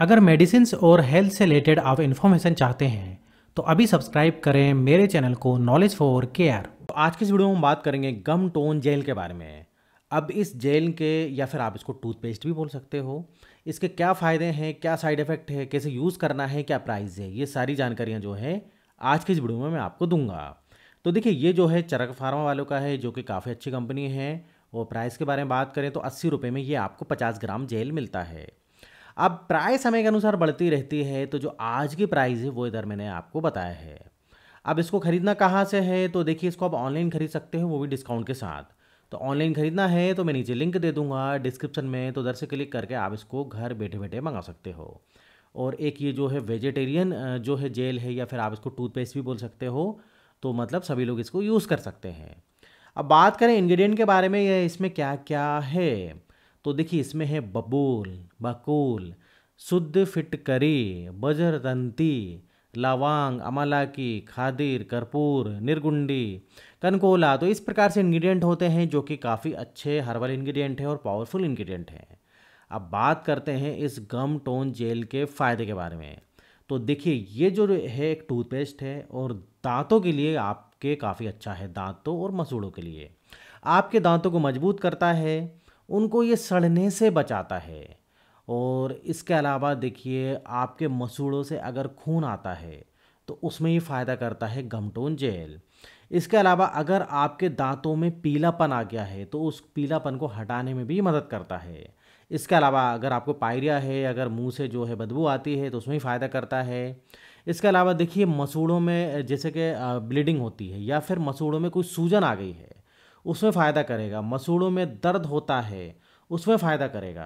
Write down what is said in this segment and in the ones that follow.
अगर मेडिसिन और हेल्थ से रिलेटेड आप इन्फॉर्मेशन चाहते हैं तो अभी सब्सक्राइब करें मेरे चैनल को नॉलेज फॉर केयर तो आज की इस वीडियो में हम बात करेंगे गम टोन जेल के बारे में अब इस जेल के या फिर आप इसको टूथपेस्ट भी बोल सकते हो इसके क्या फ़ायदे हैं क्या साइड इफ़ेक्ट है कैसे यूज़ करना है क्या प्राइस है ये सारी जानकारियाँ जो है आज की इस वीडियो में मैं आपको दूंगा तो देखिए ये जो है चरक फार्मा वालों का है जो कि काफ़ी अच्छी कंपनी है और प्राइस के बारे में बात करें तो अस्सी रुपये में ये आपको पचास ग्राम जेल मिलता है अब प्राइस समय के अनुसार बढ़ती रहती है तो जो आज की प्राइस है वो इधर मैंने आपको बताया है अब इसको ख़रीदना कहाँ से है तो देखिए इसको आप ऑनलाइन खरीद सकते हो वो भी डिस्काउंट के साथ तो ऑनलाइन खरीदना है तो मैं नीचे लिंक दे दूंगा डिस्क्रिप्शन में तो उधर से क्लिक करके आप इसको घर बैठे बैठे मंगा सकते हो और एक ये जो है वेजिटेरियन जो है जेल है या फिर आप इसको टूथपेस्ट भी बोल सकते हो तो मतलब सभी लोग इसको यूज़ कर सकते हैं अब बात करें इंग्रेडिएंट के बारे में इसमें क्या क्या है तो देखिए इसमें है बबूल बकूल शुद्ध फिटकरी दंती लावांग अमालाकी खादिर कर्पूर निर्गुंडी कनकोला तो इस प्रकार से इंग्रेडिएंट होते हैं जो कि काफ़ी अच्छे हर्बल इंग्रेडिएंट हैं और पावरफुल इंग्रेडिएंट हैं अब बात करते हैं इस गम टोन जेल के फ़ायदे के बारे में तो देखिए ये जो है एक टूथपेस्ट है और दांतों के लिए आपके काफ़ी अच्छा है दांतों और मसूड़ों के लिए आपके दांतों को मजबूत करता है उनको ये सड़ने से बचाता है और इसके अलावा देखिए आपके मसूड़ों से अगर खून आता है तो उसमें ये फ़ायदा करता है गमटोन जेल इसके अलावा अगर आपके दांतों में पीलापन आ गया है तो उस पीलापन को हटाने में भी मदद करता है इसके अलावा अगर आपको पायरिया है अगर मुंह से जो है बदबू आती है तो उसमें ही फ़ायदा करता है इसके अलावा देखिए मसूड़ों में जैसे कि ब्लीडिंग होती है या फिर मसूड़ों में कोई सूजन आ गई है उसमें फ़ायदा करेगा मसूड़ों में दर्द होता है उसमें फ़ायदा करेगा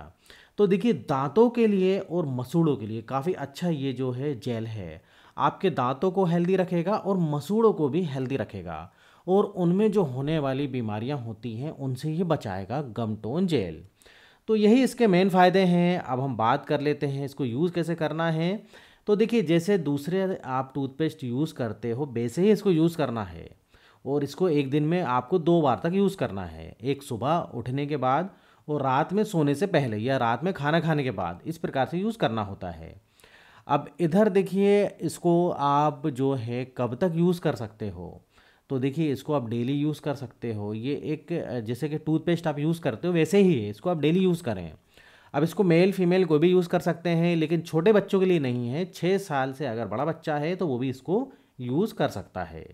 तो देखिए दांतों के लिए और मसूड़ों के लिए काफ़ी अच्छा ये जो है जेल है आपके दांतों को हेल्दी रखेगा और मसूड़ों को भी हेल्दी रखेगा और उनमें जो होने वाली बीमारियां होती हैं उनसे ये बचाएगा गमटोन जेल तो यही इसके मेन फ़ायदे हैं अब हम बात कर लेते हैं इसको यूज़ कैसे करना है तो देखिए जैसे दूसरे आप टूथपेस्ट यूज़ करते हो वैसे ही इसको यूज़ करना है और इसको एक दिन में आपको दो बार तक यूज़ करना है एक सुबह उठने के बाद और रात में सोने से पहले या रात में खाना खाने के बाद इस प्रकार से यूज़ करना होता है अब इधर देखिए इसको आप जो है कब तक यूज़ कर सकते हो तो देखिए इसको आप डेली यूज़ कर सकते हो ये एक जैसे कि टूथपेस्ट आप यूज़ करते हो वैसे ही है इसको आप डेली यूज़ करें अब इसको मेल फीमेल कोई भी यूज़ कर सकते हैं लेकिन छोटे बच्चों के लिए नहीं है छः साल से अगर बड़ा बच्चा है तो वो भी इसको यूज़ कर सकता है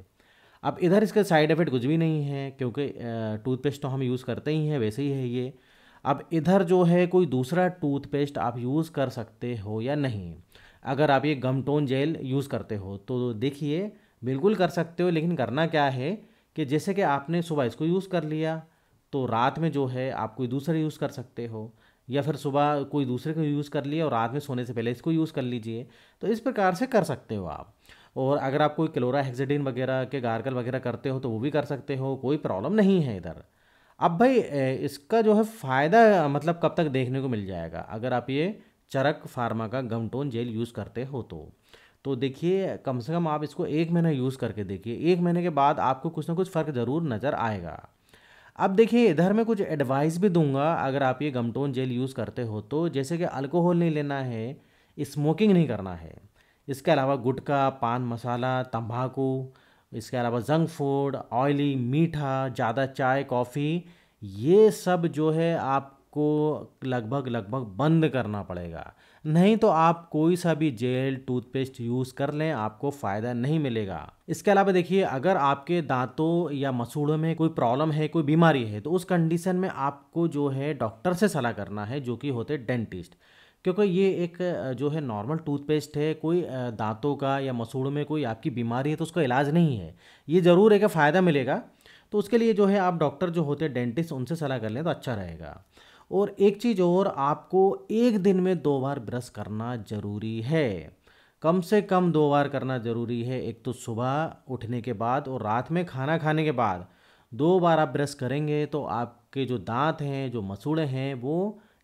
अब इधर इसका साइड इफ़ेक्ट कुछ भी नहीं है क्योंकि टूथपेस्ट तो हम यूज़ करते ही हैं वैसे ही है ये अब इधर जो है कोई दूसरा टूथपेस्ट आप यूज़ कर सकते हो या नहीं अगर आप ये गमटोन जेल यूज़ करते हो तो देखिए बिल्कुल कर सकते हो लेकिन करना क्या है कि जैसे कि आपने सुबह इसको यूज़ कर लिया तो रात में जो है आप कोई दूसरा यूज़ कर सकते हो या फिर सुबह कोई दूसरे को यूज़ कर लिया और रात में सोने से पहले इसको यूज़ कर लीजिए तो इस प्रकार से कर सकते हो आप और अगर आप कोई क्लोरा हेक्साडीन वगैरह के गार्गल वगैरह करते हो तो वो भी कर सकते हो कोई प्रॉब्लम नहीं है इधर अब भाई इसका जो है फ़ायदा मतलब कब तक देखने को मिल जाएगा अगर आप ये चरक फार्मा का गमटोन जेल यूज़ करते हो तो तो देखिए कम से कम आप इसको एक महीना यूज़ करके देखिए एक महीने के बाद आपको कुछ ना कुछ फ़र्क ज़रूर नज़र आएगा अब देखिए इधर मैं कुछ एडवाइस भी दूंगा अगर आप ये गमटोन जेल यूज़ करते हो तो जैसे कि अल्कोहल नहीं लेना है स्मोकिंग नहीं करना है इसके अलावा गुटखा पान मसाला तंबाकू इसके अलावा जंक फूड ऑयली मीठा ज़्यादा चाय कॉफ़ी ये सब जो है आपको लगभग लगभग बंद करना पड़ेगा नहीं तो आप कोई सा भी जेल टूथपेस्ट यूज़ कर लें आपको फ़ायदा नहीं मिलेगा इसके अलावा देखिए अगर आपके दांतों या मसूड़ों में कोई प्रॉब्लम है कोई बीमारी है तो उस कंडीशन में आपको जो है डॉक्टर से सलाह करना है जो कि होते डेंटिस्ट क्योंकि ये एक जो है नॉर्मल टूथपेस्ट है कोई दांतों का या मसूड़ों में कोई आपकी बीमारी है तो उसका इलाज नहीं है ये ज़रूर है कि फ़ायदा मिलेगा तो उसके लिए जो है आप डॉक्टर जो होते हैं डेंटिस्ट उनसे सलाह कर लें तो अच्छा रहेगा और एक चीज़ और आपको एक दिन में दो बार ब्रश करना ज़रूरी है कम से कम दो बार करना ज़रूरी है एक तो सुबह उठने के बाद और रात में खाना खाने के बाद दो बार आप ब्रश करेंगे तो आपके जो दांत हैं जो मसूड़े हैं वो